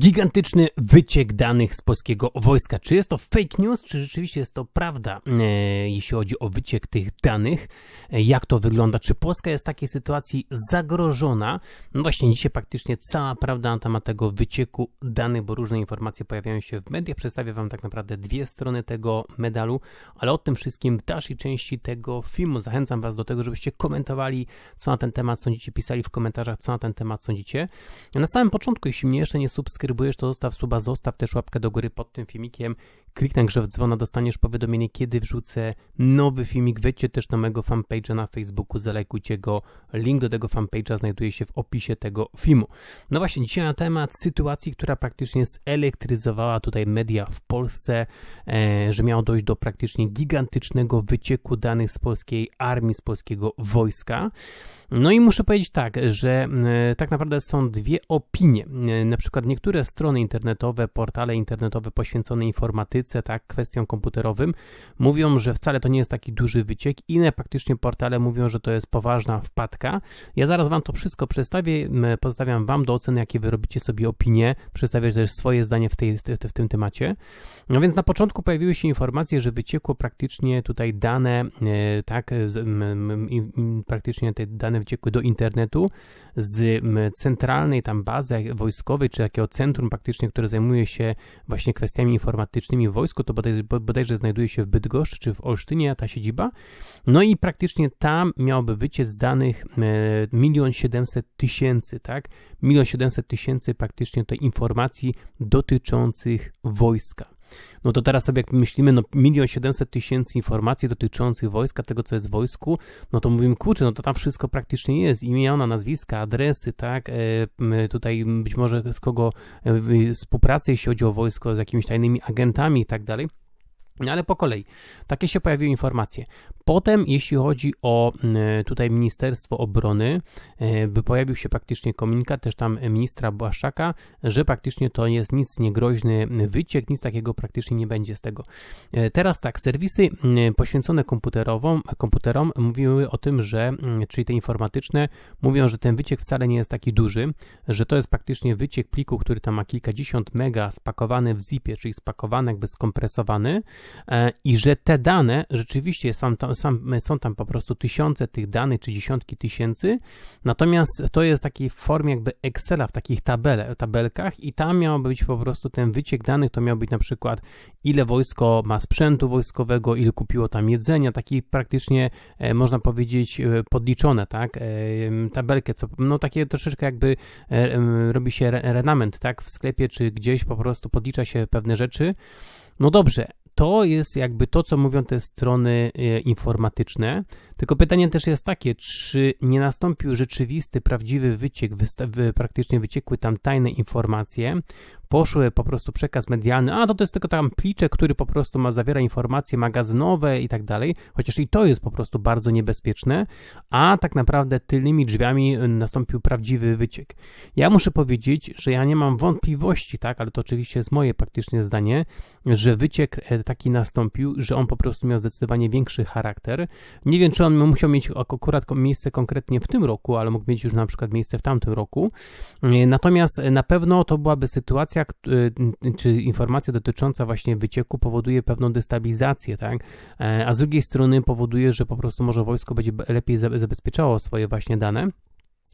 Gigantyczny wyciek danych z polskiego wojska. Czy jest to fake news, czy rzeczywiście jest to prawda, e, jeśli chodzi o wyciek tych danych? E, jak to wygląda? Czy Polska jest w takiej sytuacji zagrożona? No właśnie dzisiaj praktycznie cała prawda na temat tego wycieku danych, bo różne informacje pojawiają się w mediach. Przedstawię Wam tak naprawdę dwie strony tego medalu, ale o tym wszystkim w dalszej części tego filmu. Zachęcam Was do tego, żebyście komentowali, co na ten temat sądzicie, pisali w komentarzach, co na ten temat sądzicie. Na samym początku, jeśli mnie jeszcze nie subskrybujecie, subskrybujesz, to zostaw suba, zostaw też łapkę do góry pod tym filmikiem kliknę w dzwona, dostaniesz powiadomienie, kiedy wrzucę nowy filmik. Wejdźcie też na mojego fanpage'a na Facebooku, zalajkujcie go. Link do tego fanpage'a znajduje się w opisie tego filmu. No właśnie, dzisiaj na temat sytuacji, która praktycznie zelektryzowała tutaj media w Polsce, e, że miało dojść do praktycznie gigantycznego wycieku danych z polskiej armii, z polskiego wojska. No i muszę powiedzieć tak, że e, tak naprawdę są dwie opinie. E, na przykład niektóre strony internetowe, portale internetowe poświęcone informatyce, tak, kwestiom komputerowym, mówią, że wcale to nie jest taki duży wyciek. Inne praktycznie portale mówią, że to jest poważna wpadka. Ja zaraz wam to wszystko przedstawię, pozostawiam wam do oceny, jakie wy robicie sobie opinie, przedstawię też swoje zdanie w, tej, w tym temacie. No więc na początku pojawiły się informacje, że wyciekło praktycznie tutaj dane, e, tak, praktycznie te dane wyciekły do internetu z centralnej tam bazy wojskowej, czy takiego centrum praktycznie, które zajmuje się właśnie kwestiami informatycznymi wojsko, to bodaj, bodajże znajduje się w Bydgoszczy czy w Olsztynie ta siedziba. No i praktycznie tam miałoby wyciec danych e, milion siedemset tysięcy, tak? Milion siedemset tysięcy praktycznie tej informacji dotyczących wojska. No to teraz sobie jak myślimy, no milion siedemset tysięcy informacji dotyczących wojska, tego co jest w wojsku, no to mówimy, kurczę, no to tam wszystko praktycznie jest, imiona, nazwiska, adresy, tak, e, tutaj być może z kogo e, współpracy, jeśli chodzi o wojsko, z jakimiś tajnymi agentami i tak dalej. No, ale po kolei, takie się pojawiły informacje. Potem, jeśli chodzi o mm, e, tutaj Ministerstwo Obrony, e, pojawił się praktycznie komunikat też tam ministra Błaszczaka, że praktycznie to jest nic niegroźny wyciek, nic takiego praktycznie nie będzie z tego. E, teraz tak, serwisy mm, poświęcone komputerową komputerom mówiły o tym, że, mm, czyli te informatyczne, mówią, że ten wyciek wcale nie jest taki duży, że to jest praktycznie wyciek pliku, który tam ma kilkadziesiąt mega spakowany w zipie, czyli spakowany jakby skompresowany, E, i że te dane rzeczywiście są tam, są tam po prostu tysiące tych danych, czy dziesiątki tysięcy, natomiast to jest takiej formie jakby Excela, w takich tabele, tabelkach i tam miał być po prostu ten wyciek danych, to miał być na przykład ile wojsko ma sprzętu wojskowego, ile kupiło tam jedzenia, taki praktycznie e, można powiedzieć e, podliczone, tak, tabelkę, co, no takie troszeczkę jakby robi się renament, tak, w sklepie czy gdzieś po prostu podlicza się pewne rzeczy, no dobrze, to jest jakby to, co mówią te strony e, informatyczne. Tylko pytanie też jest takie, czy nie nastąpił rzeczywisty, prawdziwy wyciek, praktycznie wyciekły tam tajne informacje, poszły po prostu przekaz medialny, a to, to jest tylko tam pliczek, który po prostu ma, zawiera informacje magazynowe i tak dalej, chociaż i to jest po prostu bardzo niebezpieczne, a tak naprawdę tylnymi drzwiami y, nastąpił prawdziwy wyciek. Ja muszę powiedzieć, że ja nie mam wątpliwości, tak, ale to oczywiście jest moje praktycznie zdanie, że wyciek e, taki nastąpił, że on po prostu miał zdecydowanie większy charakter. Nie wiem, czy on musiał mieć akurat miejsce konkretnie w tym roku, ale mógł mieć już na przykład miejsce w tamtym roku. E, natomiast e, na pewno to byłaby sytuacja, informacja, y, czy informacja dotycząca właśnie wycieku powoduje pewną destabilizację, tak? E, a z drugiej strony powoduje, że po prostu może wojsko będzie lepiej zabezpieczało swoje właśnie dane.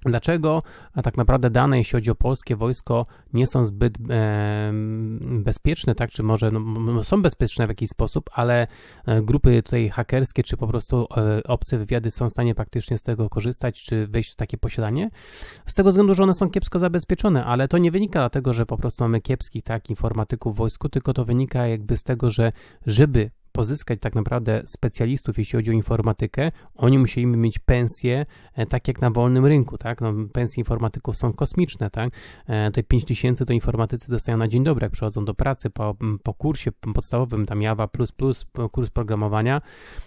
Dlaczego a tak naprawdę dane, jeśli chodzi o polskie wojsko, nie są zbyt e, bezpieczne, tak? Czy może no, są bezpieczne w jakiś sposób, ale e, grupy tutaj hakerskie, czy po prostu e, obce wywiady są w stanie praktycznie z tego korzystać, czy wejść w takie posiadanie? Z tego względu, że one są kiepsko zabezpieczone, ale to nie wynika dlatego, że po prostu mamy kiepskich tak, informatyków w wojsku, tylko to wynika jakby z tego, że żeby pozyskać tak naprawdę specjalistów, jeśli chodzi o informatykę, oni musieli mieć pensje e, tak jak na wolnym rynku, tak? No, pensje informatyków są kosmiczne, tak? E, te 5 tysięcy to informatycy dostają na dzień dobry, jak przychodzą do pracy po, po kursie podstawowym, tam Java++, kurs programowania,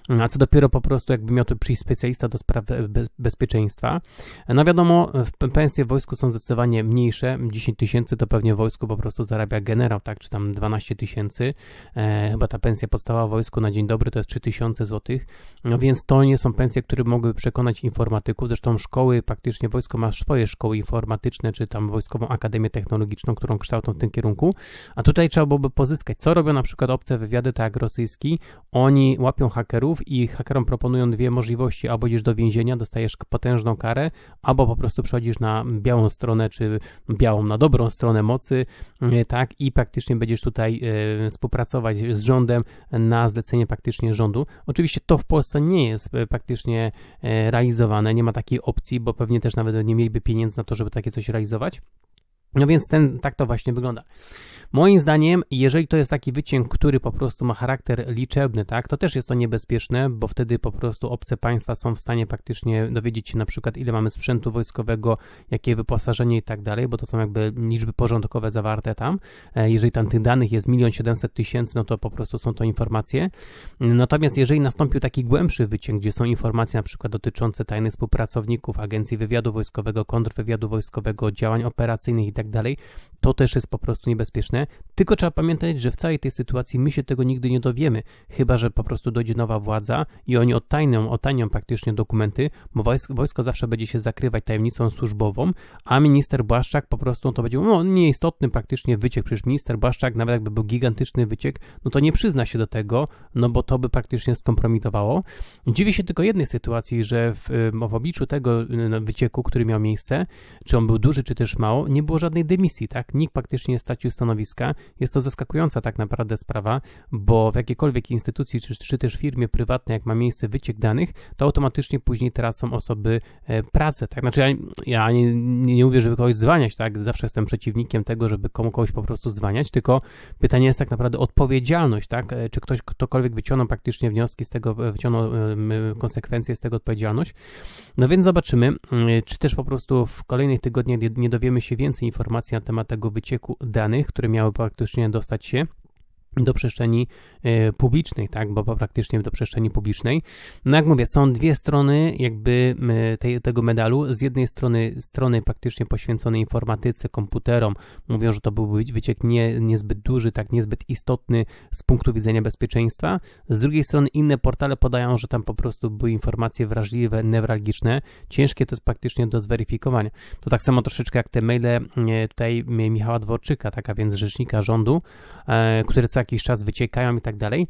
mm, a co dopiero po prostu jakby miał tu przyjść specjalista do spraw bez, bezpieczeństwa. E, no wiadomo, pensje w wojsku są zdecydowanie mniejsze, 10 tysięcy to pewnie w wojsku po prostu zarabia generał, tak? Czy tam 12 tysięcy, chyba ta pensja podstawowa wojsku na dzień dobry to jest 3000 zł, no więc to nie są pensje, które mogłyby przekonać informatyków, zresztą szkoły, praktycznie wojsko ma swoje szkoły informatyczne, czy tam Wojskową Akademię Technologiczną, którą kształtą w tym kierunku, a tutaj trzeba byłoby pozyskać, co robią na przykład obce wywiady, tak jak rosyjski, oni łapią hakerów i hakerom proponują dwie możliwości, albo idziesz do więzienia, dostajesz potężną karę, albo po prostu przechodzisz na białą stronę, czy białą na dobrą stronę mocy, e, tak, i praktycznie będziesz tutaj e, współpracować z rządem na zlecenie praktycznie rządu. Oczywiście to w Polsce nie jest e, praktycznie e, realizowane, nie ma takiej opcji, bo pewnie też nawet nie mieliby pieniędzy na to, żeby takie coś realizować. No więc ten, tak to właśnie wygląda. Moim zdaniem, jeżeli to jest taki wycięg który po prostu ma charakter liczebny, tak, to też jest to niebezpieczne, bo wtedy po prostu obce państwa są w stanie praktycznie dowiedzieć się na przykład, ile mamy sprzętu wojskowego, jakie wyposażenie i tak dalej, bo to są jakby liczby porządkowe zawarte tam. E, jeżeli tam tych danych jest milion siedemset tysięcy, no to po prostu są to informacje. Natomiast jeżeli nastąpił taki głębszy wyciek, gdzie są informacje na przykład dotyczące tajnych współpracowników Agencji Wywiadu Wojskowego, kontrwywiadu wojskowego, działań operacyjnych i tak tak dalej, to też jest po prostu niebezpieczne. Tylko trzeba pamiętać, że w całej tej sytuacji my się tego nigdy nie dowiemy, chyba że po prostu dojdzie nowa władza i oni odtajnią, odtajnią praktycznie dokumenty, bo wojsko, wojsko zawsze będzie się zakrywać tajemnicą służbową, a minister Błaszczak po prostu to będzie no, nieistotny praktycznie wyciek. Przecież minister Błaszczak, nawet jakby był gigantyczny wyciek, no to nie przyzna się do tego, no bo to by praktycznie skompromitowało. Dziwię się tylko jednej sytuacji, że w, w obliczu tego y, no, wycieku, który miał miejsce, czy on był duży, czy też mało, nie było żadnych żadnej dymisji, tak? Nikt faktycznie nie stracił stanowiska. Jest to zaskakująca tak naprawdę sprawa, bo w jakiejkolwiek instytucji czy, czy też firmie prywatnej, jak ma miejsce wyciek danych, to automatycznie później tracą osoby e, pracę, tak? Znaczy ja, ja nie, nie, nie mówię, żeby kogoś zwaniać, tak? Zawsze jestem przeciwnikiem tego, żeby komu kogoś po prostu zwaniać, tylko pytanie jest tak naprawdę odpowiedzialność, tak? E, czy ktoś, ktokolwiek wyciągnął praktycznie wnioski z tego, e, wyciągnął konsekwencje z tego odpowiedzialność. No więc zobaczymy, czy też po prostu w kolejnych tygodniach nie dowiemy się więcej informacji informacji na temat tego wycieku danych, które miały praktycznie dostać się do przestrzeni e, publicznej, tak, bo praktycznie do przestrzeni publicznej. No jak mówię, są dwie strony jakby tej, tego medalu. Z jednej strony strony praktycznie poświęcone informatyce, komputerom, mówią, że to był wyciek nie, niezbyt duży, tak niezbyt istotny z punktu widzenia bezpieczeństwa. Z drugiej strony inne portale podają, że tam po prostu były informacje wrażliwe, newralgiczne, ciężkie to jest praktycznie do zweryfikowania. To tak samo troszeczkę jak te maile e, tutaj e, Michała Dworczyka, taka więc rzecznika rządu, które co jakiś czas wyciekają i tak dalej.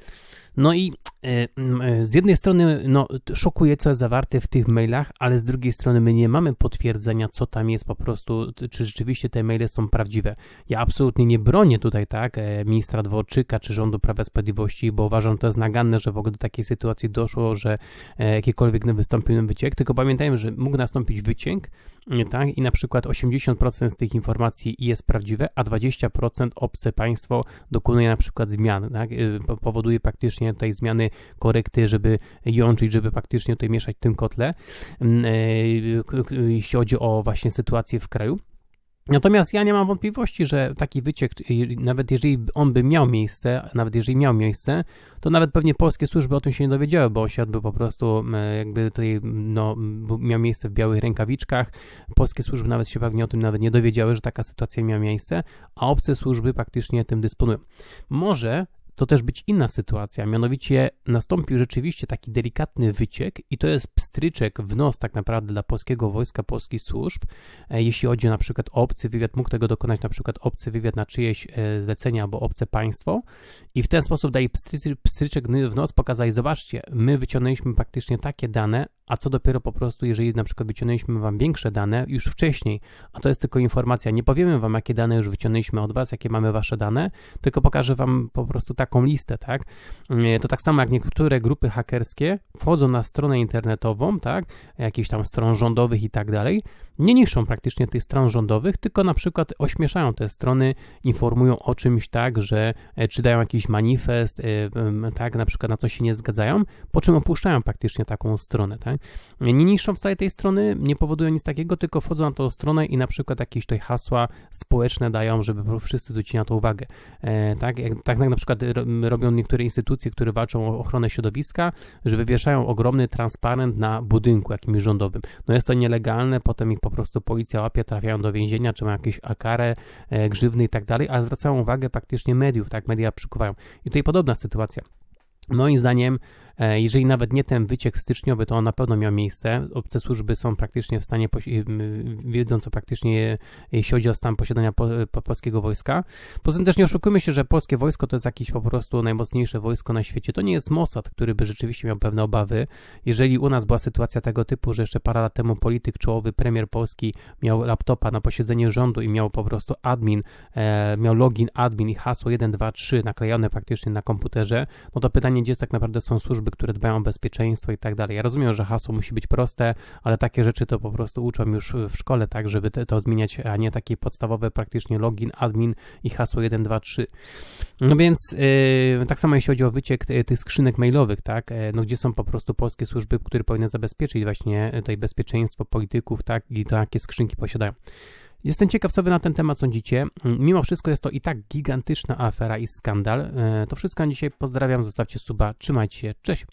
No i Y, mm, y, z jednej strony no, szokuje, co jest zawarte w tych mailach, ale z drugiej strony my nie mamy potwierdzenia, co tam jest po prostu, czy rzeczywiście te maile są prawdziwe. Ja absolutnie nie bronię tutaj tak e, ministra Dworczyka czy rządu Prawa Sprawiedliwości, bo uważam to jest naganne, że w ogóle do takiej sytuacji doszło, że e, jakikolwiek wystąpił wyciek, tylko pamiętajmy, że mógł nastąpić wyciek, mm, tak, i na przykład 80% z tych informacji jest prawdziwe, a 20% obce państwo dokonuje na przykład zmian, tak, y, powoduje praktycznie tutaj zmiany korekty, żeby jączyć, żeby faktycznie tutaj mieszać w tym kotle, mm, e, jeśli chodzi o właśnie sytuację w kraju. Natomiast ja nie mam wątpliwości, że taki wyciek, nawet jeżeli on by miał miejsce, nawet jeżeli miał miejsce, to nawet pewnie polskie służby o tym się nie dowiedziały, bo osiadł by po prostu mm, jakby tutaj no, miał miejsce w białych rękawiczkach. Polskie służby nawet się pewnie o tym nawet nie dowiedziały, że taka sytuacja miała miejsce, a obce służby praktycznie tym dysponują. Może to też być inna sytuacja. Mianowicie nastąpił rzeczywiście taki delikatny wyciek i to jest pstryczek w nos tak naprawdę dla polskiego wojska, polskich służb. E, jeśli chodzi na przykład o obcy wywiad, mógł tego dokonać na przykład obcy wywiad na czyjeś e, zlecenia albo obce państwo i w ten sposób daje pstry, pstryczek w nos, pokazaj, zobaczcie, my wyciągnęliśmy praktycznie takie dane, a co dopiero po prostu, jeżeli na przykład wyciągnęliśmy wam większe dane już wcześniej, a to jest tylko informacja, nie powiemy wam, jakie dane już wyciągnęliśmy od was, jakie mamy wasze dane, tylko pokażę wam po prostu tak taką listę, tak? Mm, e, to tak samo jak niektóre grupy hakerskie wchodzą na stronę internetową, tak? Jakichś tam stron rządowych i tak dalej. Nie niszczą praktycznie tych stron rządowych, tylko na przykład ośmieszają te strony, informują o czymś, tak, że e, czy dają jakiś manifest, e, tak, na przykład na co się nie zgadzają, po czym opuszczają praktycznie taką stronę, tak? Nie niszczą wcale tej strony, nie powodują nic takiego, tylko wchodzą na tą stronę i na przykład jakieś tutaj hasła społeczne dają, żeby wszyscy zwrócili na to uwagę. Tak, tak na przykład robią niektóre instytucje, które walczą o ochronę środowiska, że wywieszają ogromny transparent na budynku jakimś rządowym. No jest to nielegalne, potem ich po prostu policja łapie, trafiają do więzienia, czy mają jakieś akarę, e, grzywny i tak dalej, a zwracają uwagę praktycznie mediów, tak, media przykuwają. I tutaj podobna sytuacja. Moim zdaniem E, jeżeli nawet nie ten wyciek styczniowy, to on na pewno miał miejsce. Obce służby są praktycznie w stanie, wiedzą co praktycznie jeśli chodzi o stan posiadania polskiego wojska. Poza tym też nie oszukujmy się, że polskie wojsko to jest jakieś po prostu najmocniejsze wojsko na świecie. To nie jest Mossad, który by rzeczywiście miał pewne obawy. Jeżeli u nas była sytuacja tego typu, że jeszcze parę lat temu polityk czołowy, premier Polski miał laptopa na posiedzenie rządu i miał po prostu admin, e, miał login admin i hasło 123 naklejone praktycznie na komputerze, no to pytanie, gdzie tak naprawdę są służby osoby, które dbają o bezpieczeństwo i tak dalej. Ja rozumiem, że hasło musi być proste, ale takie rzeczy to po prostu uczą już w szkole, tak, żeby te, to zmieniać, a nie takie podstawowe praktycznie login, admin i hasło 1, 2, 3. No więc yy, tak samo jeśli chodzi o wyciek y, tych skrzynek mailowych, tak, y, no gdzie są po prostu polskie służby, które powinny zabezpieczyć właśnie y, tutaj bezpieczeństwo polityków, tak, i takie skrzynki posiadają. Jestem ciekaw, co wy na ten temat sądzicie. Mm, mimo wszystko jest to i tak gigantyczna afera i skandal. E, to wszystko na dzisiaj. Pozdrawiam, zostawcie suba, trzymajcie się, cześć!